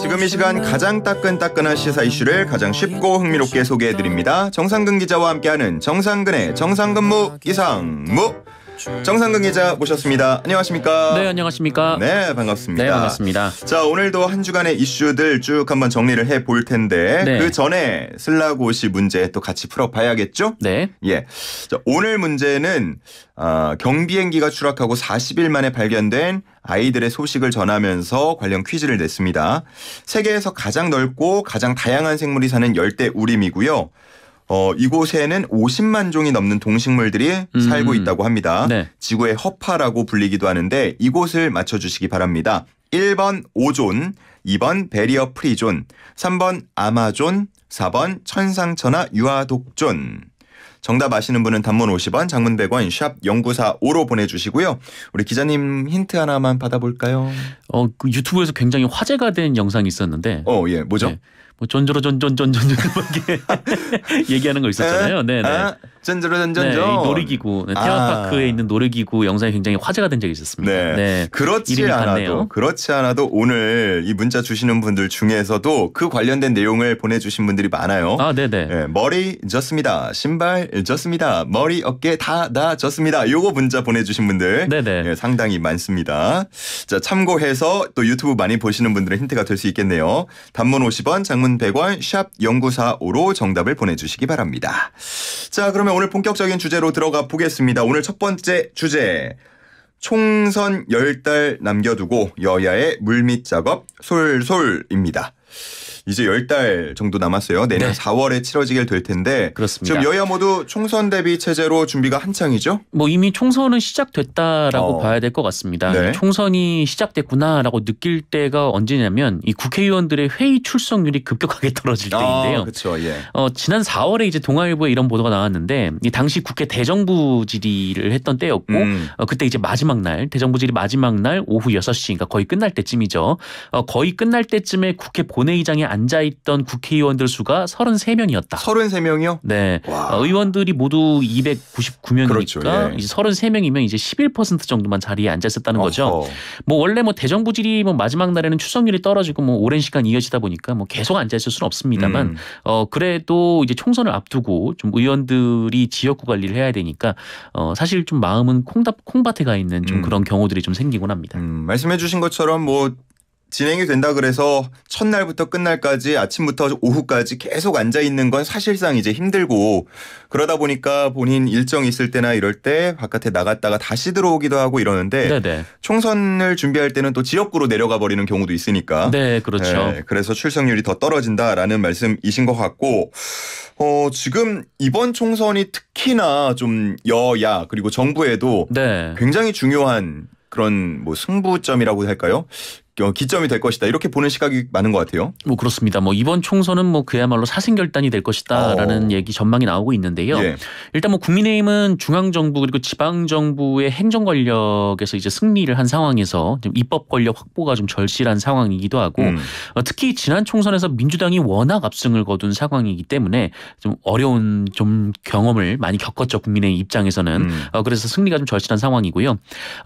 지금 이 시간 가장 따끈따끈한 시사 이슈를 가장 쉽고 흥미롭게 소개해드립니다. 정상근 기자와 함께하는 정상근의 정상근무 이상무 정상근 기자 모셨습니다. 안녕하십니까? 네, 안녕하십니까? 네, 반갑습니다. 네, 반갑습니다. 자, 오늘도 한 주간의 이슈들 쭉 한번 정리를 해 볼 텐데 네. 그 전에 슬라고시 문제 또 같이 풀어봐야겠죠? 네. 예. 자, 오늘 문제는 어, 경비행기가 추락하고 40일 만에 발견된 아이들의 소식을 전하면서 관련 퀴즈를 냈습니다. 세계에서 가장 넓고 가장 다양한 생물이 사는 열대 우림이고요. 어, 이곳에는 50만 종이 넘는 동식물들이 음. 살고 있다고 합니다. 네. 지구의 허파라고 불리기도 하는데 이곳을 맞춰주시기 바랍니다. 1번 오존, 2번 베리어 프리존, 3번 아마존, 4번 천상천하 유아독존. 정답 아시는 분은 단문 50원, 장문 100원, 샵 0945로 보내주시고요. 우리 기자님 힌트 하나만 받아볼까요? 어, 그 유튜브에서 굉장히 화제가 된 영상이 있었는데. 어, 예, 뭐죠? 네. 뭐 존조로 존존존존존 뭐 이렇게 얘기하는 거 있었잖아요. 아, 네, 네. 존조로 존존존. 네, 놀이기구 네, 테마파크에 아. 있는 놀이기구 영상이 굉장히 화제가 된 적이 있었습니다. 네, 네. 그렇지 않아도 같네요. 그렇지 않아도 오늘 이 문자 주시는 분들 중에서도 그 관련된 내용을 보내주신 분들이 많아요. 아, 네네. 네. 네, 머리 졌습니다. 신발 졌습니다. 머리 어깨 다다 졌습니다. 요거 문자 보내주신 분들 네네. 네. 예, 상당히 많습니다. 자 참고해서 또 유튜브 많이 보시는 분들의 힌트가 될 수 있겠네요. 단문 50원, 장문 장문 100원 샵 0945로 정답을 보내주시기 바랍니다. 자 그러면 오늘 본격적인 주제로 들어가 보겠습니다. 오늘 첫 번째 주제 총선 10달 남겨두고 여야의 물밑 작업 솔솔입니다. 이제 열 달 정도 남았어요. 내년 네. 4월에 치러지게 될 텐데 그렇습니다. 지금 여야 모두 총선 대비 체제로 준비가 한창이죠? 뭐 이미 총선은 시작됐다라고 어. 봐야 될 것 같습니다. 네. 총선이 시작됐구나라고 느낄 때가 언제냐면 이 국회의원들의 회의 출석률이 급격하게 떨어질 아, 때인데요. 그렇죠. 예. 어, 지난 4월에 이제 동아일보에 이런 보도가 나왔는데 이 당시 국회 대정부 질의를 했던 때였고 음. 어, 그때 이제 마지막 날 대정부 질의 마지막 날 오후 6시 그러니까 거의 끝날 때쯤이죠. 어, 거의 끝날 때쯤에 국회 본회의장에 앉 앉아있던 국회의원들 수가 33명이었다. 33명이요? 네. 와. 어, 의원들이 모두 299명이니까 그렇죠. 예. 이제 33명이면 이제 11% 정도만 자리에 앉아 있었다는 거죠. 어허. 뭐 원래 뭐 대정부질이 뭐 마지막 날에는 추석률이 떨어지고 뭐 오랜 시간 이어지다 보니까 뭐 계속 앉아 있을 수는 없습니다만 음. 어 그래도 이제 총선을 앞두고 좀 의원들이 지역구 관리를 해야 되니까 어 사실 좀 마음은 콩답 콩밭에 가 있는 좀 음. 그런 경우들이 좀 생기곤 합니다. 음. 말씀해 주신 것처럼 뭐 진행이 된다 그래서 첫날부터 끝날까지 아침부터 오후까지 계속 앉아 있는 건 사실상 이제 힘들고 그러다 보니까 본인 일정 있을 때나 이럴 때 바깥에 나갔다가 다시 들어오기도 하고 이러는데 네네. 총선을 준비할 때는 또 지역구로 내려가 버리는 경우도 있으니까 네 그렇죠. 네, 그래서 출석률이 더 떨어진다라는 말씀이신 것 같고 어, 지금 이번 총선이 특히나 좀 여야 그리고 정부에도 네. 굉장히 중요한 그런 뭐 승부점이라고 할까요? 어, 기점이 될 것이다 이렇게 보는 시각이 많은 것 같아요. 뭐 그렇습니다. 뭐 이번 총선은 뭐 그야말로 사생 결단이 될 것이다라는 어. 얘기 전망이 나오고 있는데요. 예. 일단 뭐 국민의힘은 중앙 정부 그리고 지방 정부의 행정 권력에서 이제 승리를 한 상황에서 입법 권력 확보가 좀 절실한 상황이기도 하고 음. 어, 특히 지난 총선에서 민주당이 워낙 압승을 거둔 상황이기 때문에 좀 어려운 좀 경험을 많이 겪었죠 국민의 입장에서는 음. 어, 그래서 승리가 좀 절실한 상황이고요.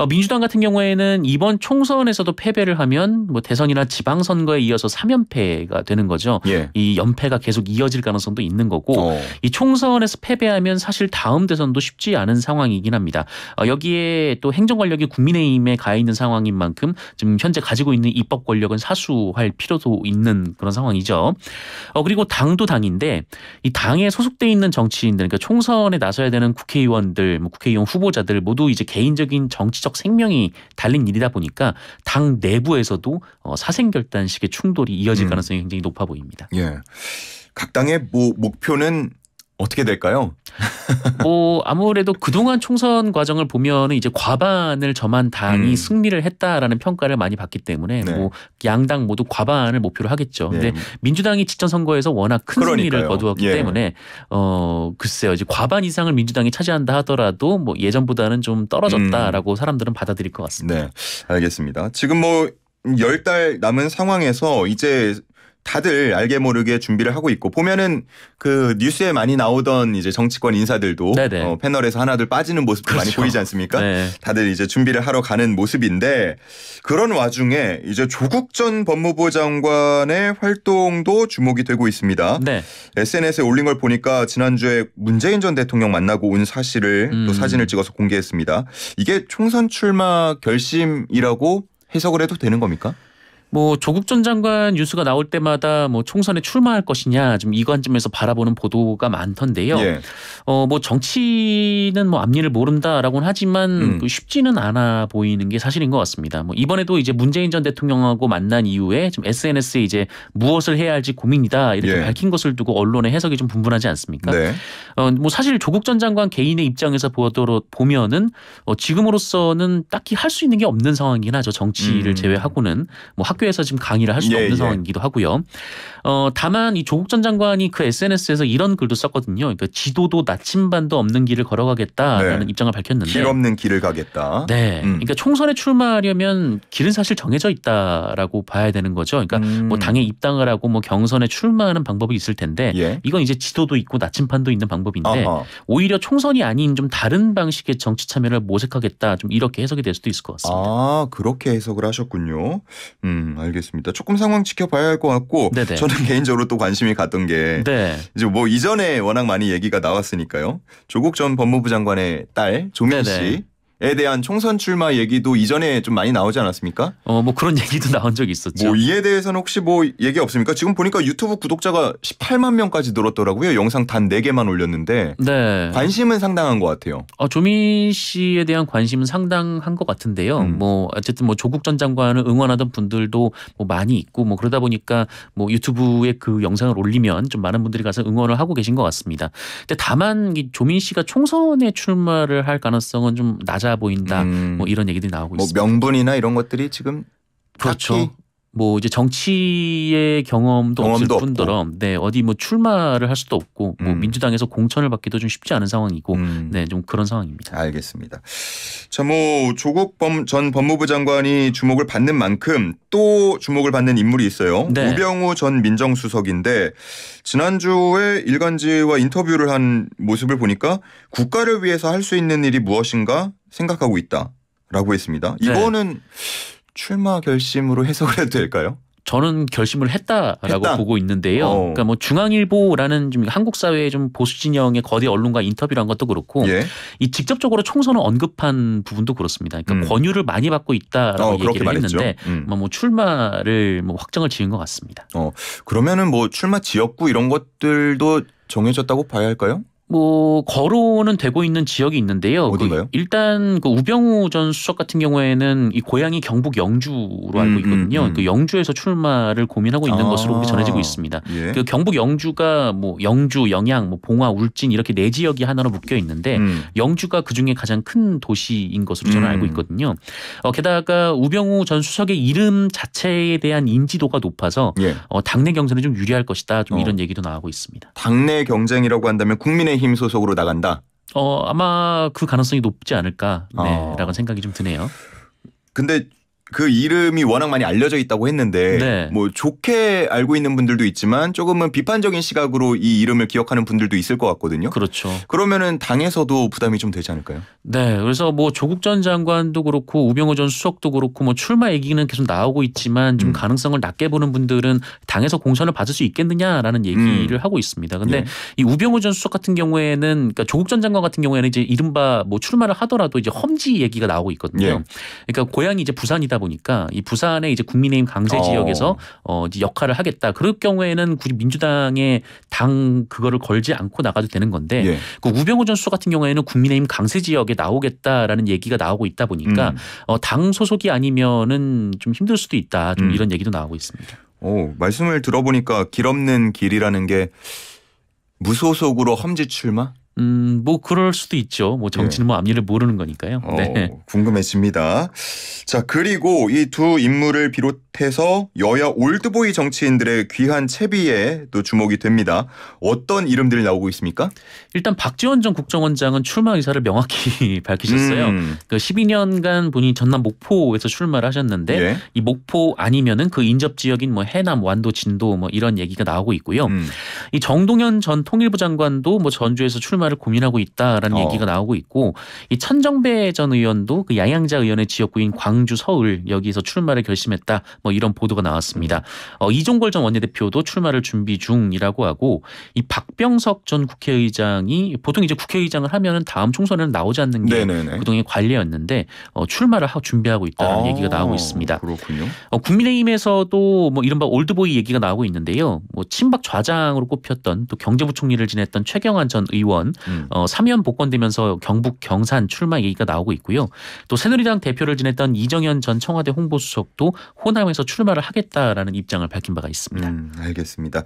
민주당 같은 경우에는 이번 총선에서도 패배를 하면 되면 뭐 대선이나 지방선거에 이어서 3연패가 되는 거죠. 예. 이 연패가 계속 이어질 가능성도 있는 거고 어. 이 총선에서 패배하면 사실 다음 대선도 쉽지 않은 상황이긴 합니다. 어, 여기에 또 행정 권력이 국민의힘에 가 있는 상황인 만큼 지금 현재 가지고 있는 입법 권력은 사수할 필요도 있는 그런 상황이죠. 어, 그리고 당도 당인데 이 당에 소속돼 있는 정치인들 그러니까 총선에 나서야 되는 국회의원들, 뭐 국회의원 후보자들 모두 이제 개인적인 정치적 생명이 달린 일이다 보니까 당 내부에서 내에서도 어, 사생결단식의 충돌이 이어질 음. 가능성이 굉장히 높아 보입니다. 예. 각 당의 뭐 목표는 어떻게 될까요? 뭐 아무래도 그동안 총선 과정을 보면은 이제 과반을 점한 당이 음. 승리를 했다라는 평가를 많이 받기 때문에 네. 뭐 양당 모두 과반을 목표로 하겠죠. 네. 근데 민주당이 직전 선거에서 워낙 큰 그러니까요. 승리를 거두었기 예. 때문에 어 글쎄요. 이제 과반 이상을 민주당이 차지한다 하더라도 뭐 예전보다는 좀 떨어졌다라고 음. 사람들은 받아들일 것 같습니다. 네. 알겠습니다. 지금 뭐 열달 남은 상황에서 이제 다들 알게 모르게 준비를 하고 있고 보면은 그 뉴스에 많이 나오던 이제 정치권 인사들도 어, 패널에서 하나둘 빠지는 모습도 그렇죠. 많이 보이지 않습니까? 네. 다들 이제 준비를 하러 가는 모습인데 그런 와중에 이제 조국 전 법무부 장관의 활동도 주목이 되고 있습니다. 네. SNS에 올린 걸 보니까 지난주에 문재인 전 대통령 만나고 온 사실을 음. 또 사진을 찍어서 공개했습니다. 이게 총선 출마 결심이라고 해석을 해도 되는 겁니까? 뭐 조국 전 장관 뉴스가 나올 때마다 뭐 총선에 출마할 것이냐 좀 이 관점에서 바라보는 보도가 많던데요. 예. 어뭐 정치는 뭐 앞일을 모른다라고는 하지만 음. 그 쉽지는 않아 보이는 게 사실인 것 같습니다. 뭐 이번에도 이제 문재인 전 대통령하고 만난 이후에 좀 SNS에 이제 무엇을 해야 할지 고민이다 이렇게 예. 밝힌 것을 두고 언론의 해석이 좀 분분하지 않습니까? 네. 어뭐 사실 조국 전 장관 개인의 입장에서 보도록 보면은 어, 지금으로서는 딱히 할 수 있는 게 없는 상황이긴 하죠. 정치를 음. 제외하고는 뭐 학. 학교에서 지금 강의를 할 수가 예, 없는 예. 상황이기도 하고요. 어, 다만 이 조국 전 장관이 그 SNS에서 이런 글도 썼거든요. 그러니까 지도도 나침반도 없는 길을 걸어가겠다라는 네. 입장을 밝혔는데 길 없는 길을 가겠다. 네. 음. 그러니까 총선에 출마하려면 길은 사실 정해져 있다라고 봐야 되는 거죠. 그러니까 음. 뭐 당에 입당을 하고 뭐 경선에 출마하는 방법이 있을 텐데 예. 이건 이제 지도도 있고 나침반도 있는 방법인데 아하. 오히려 총선이 아닌 좀 다른 방식의 정치 참여를 모색하겠다. 좀 이렇게 해석이 될 수도 있을 것 같습니다. 아, 그렇게 해석을 하셨군요. 음. 음, 알겠습니다. 조금 상황 지켜봐야 할 것 같고 네네. 저는 개인적으로 또 관심이 갔던 게 네. 이제 뭐 이전에 워낙 많이 얘기가 나왔으니까요. 조국 전 법무부 장관의 딸 조민 네네. 씨에 대한 총선 출마 얘기도 이전에 좀 많이 나오지 않았습니까? 어, 뭐 그런 얘기도 나온 적이 있었죠. 뭐 이에 대해서는 혹시 뭐 얘기 없습니까? 지금 보니까 유튜브 구독자가 18만 명까지 늘었더라고요. 영상 단 4개만 올렸는데 네. 관심은 상당한 것 같아요. 어, 조민 씨에 대한 관심은 상당한 것 같은데요. 음. 뭐 어쨌든 뭐 조국 전 장관을 응원하던 분들도 뭐 많이 있고 뭐 그러다 보니까 뭐 유튜브에 그 영상을 올리면 좀 많은 분들이 가서 응원을 하고 계신 것 같습니다. 근데 다만 이 조민 씨가 총선에 출마를 할 가능성은 좀 낮아 달라 보인다. 음. 뭐 이런 얘기들이 나오고 뭐 있습니다. 명분이나 이런 것들이 지금 그렇죠. 뭐 이제 정치의 경험도, 경험도 없을 고 뿐더러 네 어디 뭐 출마를 할 수도 없고 뭐 음. 뭐 민주당에서 공천을 받기도 좀 쉽지 않은 상황이고 음. 네좀 그런 상황입니다. 알겠습니다. 자뭐 조국 전 법무부 장관이 주목을 받는 만큼 또 주목을 받는 인물이 있어요. 네. 우병우 전 민정수석인데 지난주에 일간지와 인터뷰를 한 모습을 보니까 국가를 위해서 할 수 있는 일이 무엇인가 생각하고 있다라고 했습니다. 네. 이거는 네. 출마 결심으로 해석을 해도 될까요? 저는 결심을 했다라고 했다. 보고 있는데요. 어. 그러니까 뭐 중앙일보라는 좀 한국 사회의 좀 보수 진영의 거대 언론과 인터뷰를 한 것도 그렇고 예. 이 직접적으로 총선을 언급한 부분도 그렇습니다. 그러니까 음. 권유를 많이 받고 있다라고 어, 얘기를 했는데 음. 뭐, 뭐 출마를 뭐 확정을 지은 것 같습니다. 어. 그러면은 뭐 출마 지역구 이런 것들도 정해졌다고 봐야 할까요? 뭐 거론은 되고 있는 지역이 있는데요. 그 어딘가요? 그 일단 그 우병우 전 수석 같은 경우에는 이 고향이 경북 영주로 알고 있거든요. 음, 음, 음. 그 영주에서 출마를 고민하고 있는 아, 것으로 전해지고 있습니다. 예. 그 경북 영주가 뭐 영주, 영양, 뭐 봉화, 울진 이렇게 네 지역이 하나로 묶여 있는데 음. 영주가 그 중에 가장 큰 도시인 것으로 저는 알고 음. 있거든요. 어, 게다가 우병우 전 수석의 이름 자체에 대한 인지도가 높아서 예. 어, 당내 경선에 좀 유리할 것이다. 좀 어. 이런 얘기도 나오고 있습니다. 당내 경쟁이라고 한다면 국민의 국민의힘 소속으로 나간다. 어 아마 그 가능성이 높지 않을까라는 네, 어. 생각이 좀 드네요. 근데 그 이름이 워낙 많이 알려져 있다고 했는데 네. 뭐 좋게 알고 있는 분들도 있지만 조금은 비판적인 시각으로 이 이름을 기억하는 분들도 있을 것 같거든요. 그렇죠. 그러면은 당에서도 부담이 좀 되지 않을까요? 네. 그래서 뭐 조국 전 장관도 그렇고 우병우 전 수석도 그렇고 뭐 출마 얘기는 계속 나오고 있지만 좀 음. 가능성을 낮게 보는 분들은 당에서 공천을 받을 수 있겠느냐라는 얘기를 음. 하고 있습니다. 근데 네. 이 우병우 전 수석 같은 경우에는 그러니까 조국 전 장관 같은 경우에는 이제 이른바 뭐 출마를 하더라도 이제 험지 얘기가 나오고 있거든요. 네. 그러니까 고향이 이제 부산이다 보니까 이 부산의 이제 국민의힘 강세 어. 지역에서 어, 이제 역할을 하겠다. 그럴 경우에는 굳이 민주당의 당 그거를 걸지 않고 나가도 되는 건데 예. 그 우병우 전 수석 같은 경우에는 국민의힘 강세 지역에 나오겠다라는 얘기가 나오고 있다 보니까 음. 어, 당 소속이 아니면은 좀 힘들 수도 있다. 좀 음. 이런 얘기도 나오고 있습니다. 오, 말씀을 들어보니까 길 없는 길이라는 게 무소속으로 험지 출마? 음, 뭐 그럴 수도 있죠. 뭐 예. 정치는 예. 뭐 앞일을 모르는 거니까요. 어, 네. 궁금해집니다. 자, 그리고 이 두 인물을 비롯해서 여야 올드보이 정치인들의 귀한 채비에 도 주목이 됩니다. 어떤 이름들이 나오고 있습니까? 일단 박지원 전 국정원장은 출마 의사를 명확히 밝히셨어요. 음. 그 12년간 본인 전남 목포에서 출마를 하셨는데 예. 이 목포 아니면은 그 인접 지역인 뭐 해남, 완도, 진도 뭐 이런 얘기가 나오고 있고요. 음. 이 정동현 전 통일부 장관도 뭐 전주에서 출마 출마를 고민하고 있다라는 어. 얘기가 나오고 있고 이 천정배 전 의원도 그 양양자 의원의 지역구인 광주 서울 여기서 출마를 결심했다 뭐 이런 보도가 나왔습니다. 어, 이종걸 전 원내대표도 출마를 준비 중이라고 하고 이 박병석 전 국회의장이 보통 이제 국회의장을 하면은 다음 총선에는 나오지 않는 게 네네네. 그동안 관례였는데 어, 출마를 하, 준비하고 있다는 아, 얘기가 나오고 있습니다. 그렇군요. 어, 국민의힘에서도 뭐 이른바 올드보이 얘기가 나오고 있는데요. 뭐 친박 좌장으로 꼽혔던 또 경제부총리를 지냈던 최경환 전 의원 음. 어, 3연 복권되면서 경북 경산 출마 얘기가 나오고 있고요. 또 새누리당 대표를 지냈던 이정현 전 청와대 홍보수석도 호남에서 출마를 하겠다라는 입장을 밝힌 바가 있습니다. 음, 알겠습니다.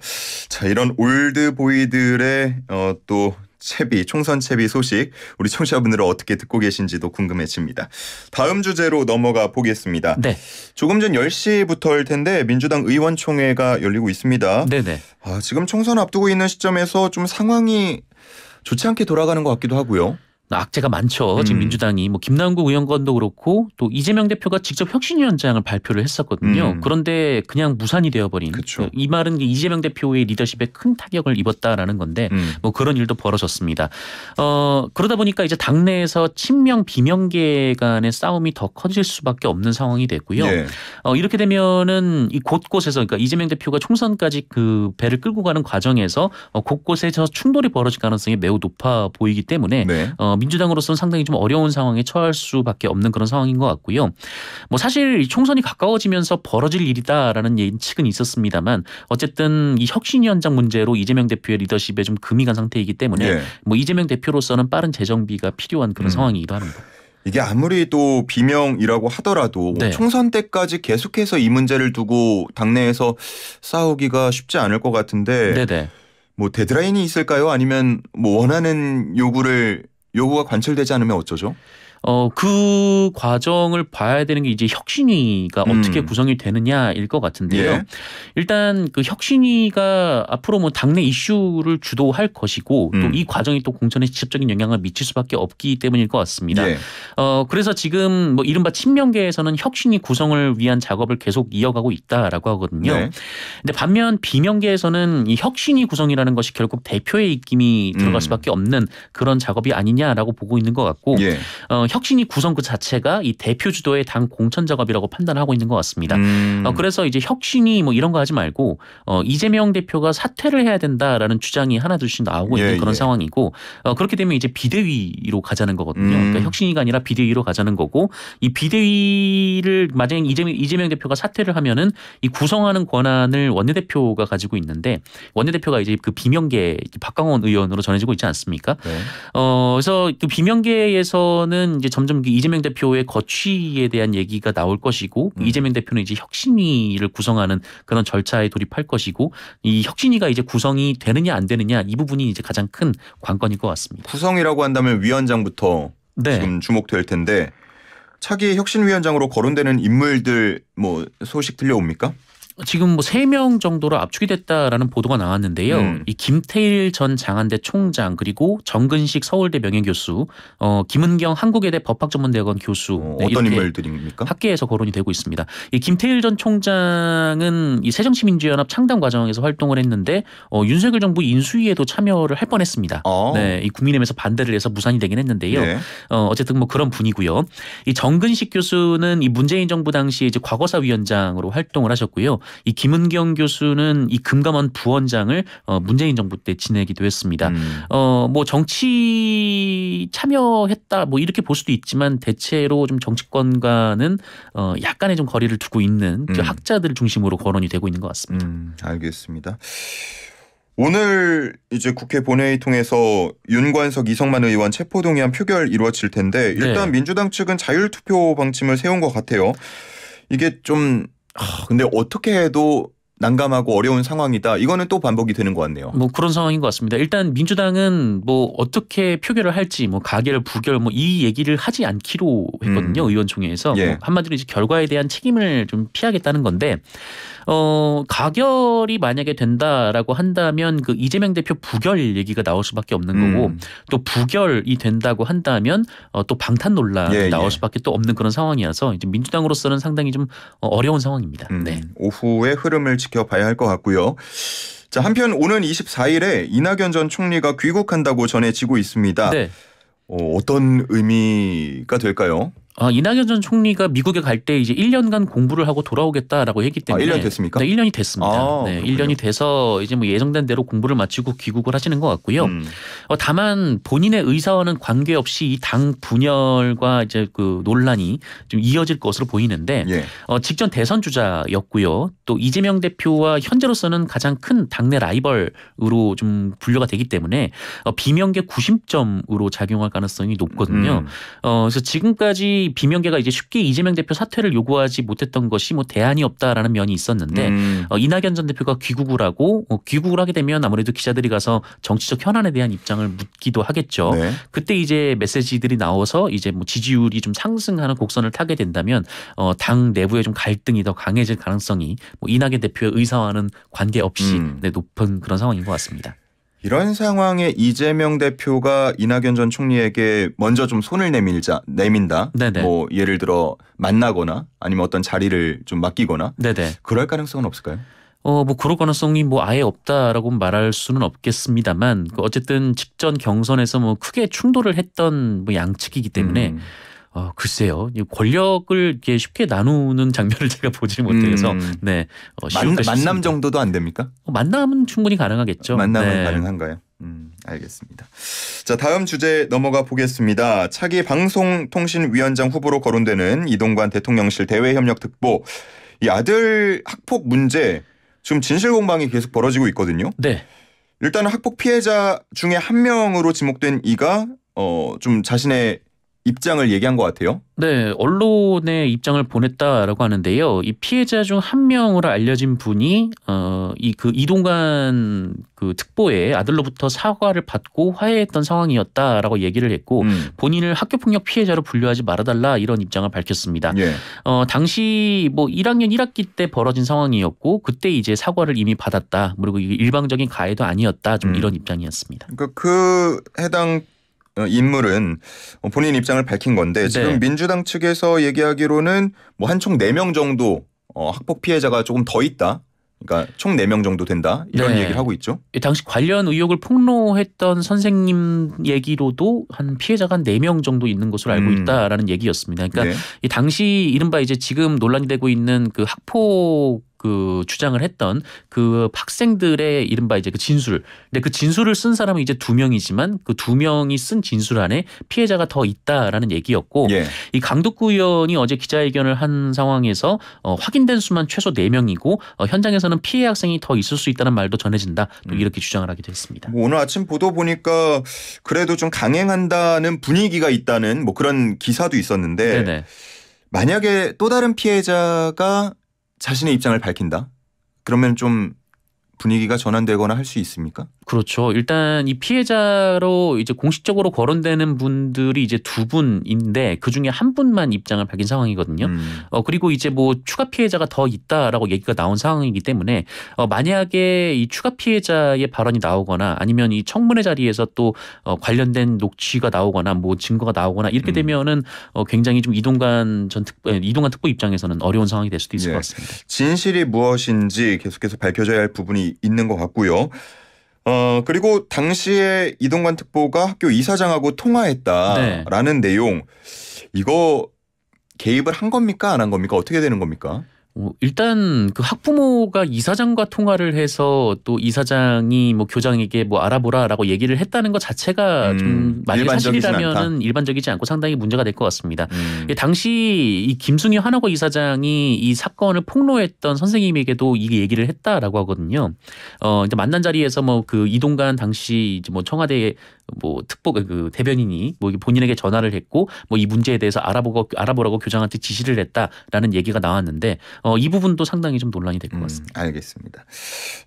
자 이런 올드보이들의 어, 또 채비, 총선 채비 소식 우리 청취자분들은 어떻게 듣고 계신지도 궁금해집니다. 다음 주제로 넘어가 보겠습니다. 네. 조금 전 10시부터일 텐데 민주당 의원총회가 열리고 있습니다. 네네. 아, 지금 총선 앞두고 있는 시점에서 좀 상황이 좋지 않게 돌아가는 것 같기도 하고요. 악재가 많죠. 지금 음. 민주당이 뭐 김남국 의원 건도 그렇고 또 이재명 대표가 직접 혁신위원장을 발표를 했었거든요. 음. 그런데 그냥 무산이 되어버린 그쵸. 이 말은 이재명 대표의 리더십에 큰 타격을 입었다라는 건데 음. 뭐 그런 일도 벌어졌습니다. 어 그러다 보니까 이제 당내에서 친명 비명계 간의 싸움이 더 커질 수밖에 없는 상황이 됐고요. 네. 어 이렇게 되면은 이 곳곳에서 그러니까 이재명 대표가 총선까지 그 배를 끌고 가는 과정에서 어, 곳곳에서 충돌이 벌어질 가능성이 매우 높아 보이기 때문에 네. 어 민주당으로서는 상당히 좀 어려운 상황에 처할 수밖에 없는 그런 상황인 것 같고요. 뭐 사실 총선이 가까워지면서 벌어질 일이다라는 예측은 있었습니다만 어쨌든 이 혁신위원장 문제로 이재명 대표의 리더십에 좀 금이 간 상태이기 때문에 예. 뭐 이재명 대표로서는 빠른 재정비가 필요한 그런 음. 상황이기도 합니다. 이게 아무리 또 비명이라고 하더라도 뭐 네. 총선 때까지 계속해서 이 문제를 두고 당내에서 싸우기가 쉽지 않을 것 같은데 네네. 뭐 데드라인이 있을까요? 아니면 뭐 원하는 요구를 요구가 관철되지 않으면 어쩌죠? 어, 그 과정을 봐야 되는 게 이제 혁신위가 음. 어떻게 구성이 되느냐일 것 같은데요. 예. 일단 그 혁신위가 앞으로 뭐 당내 이슈를 주도할 것이고 음. 또이 과정이 또 공천에 직접적인 영향을 미칠 수밖에 없기 때문일 것 같습니다. 예. 어, 그래서 지금 뭐 이른바 친명계에서는 혁신위 구성을 위한 작업을 계속 이어가고 있다라고 하거든요. 네. 근데 반면 비명계에서는 이 혁신위 구성이라는 것이 결국 대표의 입김이 들어갈 음. 수밖에 없는 그런 작업이 아니냐라고 보고 있는 것 같고 예. 어, 혁신이 구성 그 자체가 이 대표 주도의 당 공천 작업이라고 판단하고 있는 것 같습니다. 음. 어, 그래서 이제 혁신이 뭐 이런 거 하지 말고 어, 이재명 대표가 사퇴를 해야 된다라는 주장이 하나둘씩 나오고 있는 예, 그런 예. 상황이고 어, 그렇게 되면 이제 비대위로 가자는 거거든요. 그러니까 음. 그러니까 혁신이가 아니라 비대위로 가자는 거고 이 비대위를 만약에 이재명, 이재명 대표가 사퇴를 하면은 이 구성하는 권한을 원내대표가 가지고 있는데 원내대표가 이제 그 비명계 박강원 의원으로 전해지고 있지 않습니까? 네. 어, 그래서 그 비명계에서는 이제 점점 이재명 대표의 거취에 대한 얘기가 나올 것이고 음. 이재명 대표는 이제 혁신위를 구성하는 그런 절차에 돌입할 것이고 이 혁신위가 이제 구성이 되느냐 안 되느냐 이 부분이 이제 가장 큰 관건일 것 같습니다. 구성이라고 한다면 위원장부터 네. 지금 주목될 텐데 차기 혁신위원장으로 거론되는 인물들 뭐 소식 들려옵니까? 지금 뭐세 명 정도로 압축이 됐다라는 보도가 나왔는데요. 음. 이 김태일 전 장안대 총장 그리고 정근식 서울대 명예교수, 어, 김은경 한국외대 법학전문대학원 교수 어, 네, 떤 인물들입니까? 학계에서 거론이 되고 있습니다. 이 김태일 전 총장은 이 새정치민주연합 창당 과정에서 활동을 했는데 어, 윤석열 정부 인수위에도 참여를 할 뻔했습니다. 어. 네, 이 국민의힘에서 반대를 해서 무산이 되긴 했는데요. 네. 어, 어쨌든 뭐 그런 분이고요. 이 정근식 교수는 이 문재인 정부 당시 이제 과거사 위원장으로 활동을 하셨고요. 이 김은경 교수는 이 금감원 부원장을 어, 문재인 정부 때 지내기도 했습니다. 음. 어뭐 정치 참여했다 뭐 이렇게 볼 수도 있지만 대체로 좀 정치권과는 어 약간의 좀 거리를 두고 있는 음. 학자들 중심으로 거론이 되고 있는 것 같습니다. 음, 알겠습니다. 오늘 이제 국회 본회의 통해서 윤관석 이성만 의원 체포동의안 표결 이루어질 텐데 일단 네. 민주당 측은 자율투표 방침을 세운 것 같아요. 이게 좀 아, 근데 어떻게 해도 난감하고 어려운 상황이다. 이거는 또 반복이 되는 것 같네요. 뭐 그런 상황인 것 같습니다. 일단 민주당은 뭐 어떻게 표결을 할지 뭐 가결 부결 뭐 이 얘기를 하지 않기로 했거든요. 음. 의원총회에서 예. 뭐 한마디로 이제 결과에 대한 책임을 좀 피하겠다는 건데 어 가결이 만약에 된다라고 한다면 그 이재명 대표 부결 얘기가 나올 수밖에 없는 음. 거고 또 부결이 된다고 한다면 어, 또 방탄 논란이 예, 예. 나올 수밖에 또 없는 그런 상황이어서 이제 민주당으로서는 상당히 좀 어, 어려운 상황입니다. 음. 네. 오후의 흐름을 지켜봐야 할 것 같고요. 자, 한편 오는 24일에 이낙연 전 총리가 귀국한다고 전해지고 있습니다. 네. 어, 어떤 의미가 될까요? 아, 이낙연 전 총리가 미국에 갈 때 이제 1년간 공부를 하고 돌아오겠다라고 했기 때문에 아, 1년 됐습니까? 네, 1년이 됐습니다. 아, 네, 그 1년이 돼서 이제 뭐 예정된 대로 공부를 마치고 귀국을 하시는 것 같고요. 음. 어, 다만 본인의 의사와는 관계없이 이 당 분열과 이제 그 논란이 좀 이어질 것으로 보이는데 예. 어, 직전 대선 주자였고요. 또 이재명 대표와 현재로서는 가장 큰 당내 라이벌으로 좀 분류가 되기 때문에 어, 비명계 구심점으로 작용할 가능성이 높거든요. 음. 어, 그래서 지금까지 비명계가 이제 쉽게 이재명 대표 사퇴를 요구하지 못했던 것이 뭐 대안이 없다라는 면이 있었는데 음. 어, 이낙연 전 대표가 귀국을 하고 어, 귀국을 하게 되면 아무래도 기자들이 가서 정치적 현안에 대한 입장을 묻기도 하겠죠. 네. 그때 이제 메시지들이 나와서 이제 뭐 지지율이 좀 상승하는 곡선을 타게 된다면 어, 당 내부의 좀 갈등이 더 강해질 가능성이 뭐 이낙연 대표의 의사와는 관계없이 음. 네, 높은 그런 상황인 것 같습니다. 이런 상황에 이재명 대표가 이낙연 전 총리에게 먼저 좀 손을 내밀자 내민다. 네네. 뭐 예를 들어 만나거나 아니면 어떤 자리를 좀 맡기거나 네네. 그럴 가능성은 없을까요? 어, 뭐 그럴 가능성이 뭐 아예 없다라고 말할 수는 없겠습니다만 그 어쨌든 직전 경선에서 뭐 크게 충돌을 했던 뭐 양측이기 때문에 음. 어, 글쎄요. 권력을 이렇게 쉽게 나누는 장면을 제가 보지 못해서 음. 네. 어, 만, 만남 정도도 안 됩니까? 어, 만남은 충분히 가능하겠죠. 만남은 네. 가능한가요? 음, 알겠습니다. 자, 다음 주제 넘어가 보겠습니다. 차기 방송통신위원장 후보로 거론되는 이동관 대통령실 대외협력 특보 이 아들 학폭 문제 지금 진실 공방이 계속 벌어지고 있거든요. 네. 일단 은 학폭 피해자 중에 한 명으로 지목된 이가 어, 좀 자신의 입장을 얘기한 것 같아요. 네, 언론에 입장을 보냈다라고 하는데요. 이 피해자 중 한 명으로 알려진 분이 어, 이 그 이동관 그 특보의 아들로부터 사과를 받고 화해했던 상황이었다라고 얘기를 했고 음. 본인을 학교 폭력 피해자로 분류하지 말아달라 이런 입장을 밝혔습니다. 예. 어, 당시 뭐 1학년 1학기 때 벌어진 상황이었고 그때 이제 사과를 이미 받았다. 그리고 일방적인 가해도 아니었다. 좀 음. 이런 입장이었습니다. 그러니까 그 해당 어, 인물은 본인 입장을 밝힌 건데 네. 지금 민주당 측에서 얘기하기로는 뭐 한 총 네 명 정도 어, 학폭 피해자가 조금 더 있다. 그러니까 총 네 명 정도 된다 이런 네. 얘기를 하고 있죠. 당시 관련 의혹을 폭로했던 선생님 얘기로도 한 피해자가 한네명 정도 있는 것으로 알고 음. 있다라는 얘기였습니다. 그러니까 네. 이 당시 이른바 이제 지금 논란이 되고 있는 그 학폭 그 주장을 했던 그 학생들의 이른바 이제 그 진술. 근데 그 진술을 쓴 사람은 이제 두 명이지만 그 두 명이 쓴 진술 안에 피해자가 더 있다라는 얘기였고 예. 이 강덕구 의원이 어제 기자회견을 한 상황에서 어, 확인된 수만 최소 네명이고 어, 현장에서는 피해 학생이 더 있을 수 있다는 말도 전해진다. 또 음. 이렇게 주장을 하기도 했습니다. 뭐 오늘 아침 보도 보니까 그래도 좀 강행한다는 분위기가 있다는 뭐 그런 기사도 있었는데 네네. 만약에 또 다른 피해자가 자신의 입장을 밝힌다. 그러면 좀 분위기가 전환되거나 할 수 있습니까? 그렇죠. 일단 이 피해자로 이제 공식적으로 거론되는 분들이 이제 두 분인데 그 중에 한 분만 입장을 밝힌 상황이거든요. 음. 어 그리고 이제 뭐 추가 피해자가 더 있다라고 얘기가 나온 상황이기 때문에 어 만약에 이 추가 피해자의 발언이 나오거나 아니면 이 청문회 자리에서 또 어 관련된 녹취가 나오거나 뭐 증거가 나오거나 이렇게 음. 되면은 어 굉장히 좀 이동관 전 특, 이동관 특보 입장에서는 어려운 상황이 될 수도 있을 네. 것 같습니다. 진실이 무엇인지 계속해서 밝혀져야 할 부분이 있는 것 같고요. 어, 그리고 당시에 이동관 특보가 학교 이사장하고 통화했다라는 네. 내용 이거 개입을 한 겁니까 안 한 겁니까 어떻게 되는 겁니까? 어, 일단 그 학부모가 이사장과 통화를 해서 또 이사장이 뭐 교장에게 뭐 알아보라라고 얘기를 했다는 것 자체가 음, 좀 만일 사실이라면은 일반적이지 않고 상당히 문제가 될 것 같습니다. 음. 예, 당시 이 김승희 한화고 이사장이 이 사건을 폭로했던 선생님에게도 이 얘기를 했다라고 하거든요. 어 이제 만난 자리에서 뭐 그 이동관 당시 이제 뭐 청와대 뭐 특보가 그 대변인이 뭐 본인에게 전화를 했고 뭐 이 문제에 대해서 알아보고 알아보라고 교장한테 지시를 했다라는 얘기가 나왔는데 어, 이 부분도 상당히 좀 논란이 될것 음, 같습니다. 음, 알겠습니다.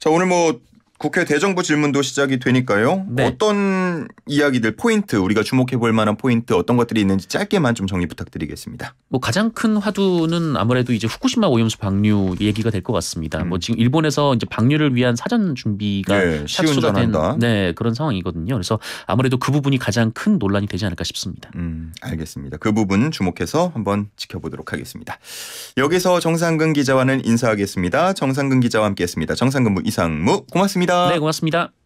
자 오늘 뭐 국회 대정부 질문도 시작이 되니까요. 네. 어떤 이야기들 포인트 우리가 주목해 볼 만한 포인트 어떤 것들이 있는지 짧게만 좀 정리 부탁드리겠습니다. 뭐 가장 큰 화두는 아무래도 이제 후쿠시마 오염수 방류 얘기가 될 것 같습니다. 뭐 음. 뭐 지금 일본에서 이제 방류를 위한 사전 준비가 네, 착수가 된 네, 그런 상황이거든요. 그래서 아무래도 그 부분이 가장 큰 논란이 되지 않을까 싶습니다. 음, 알겠습니다. 그 부분 주목해서 한번 지켜보도록 하겠습니다. 여기서 정상근 기자와는 인사하겠습니다. 정상근 기자와 함께했습니다. 정상근 무 이상무 고맙습니다. 고맙습니다. 네, 고맙습니다.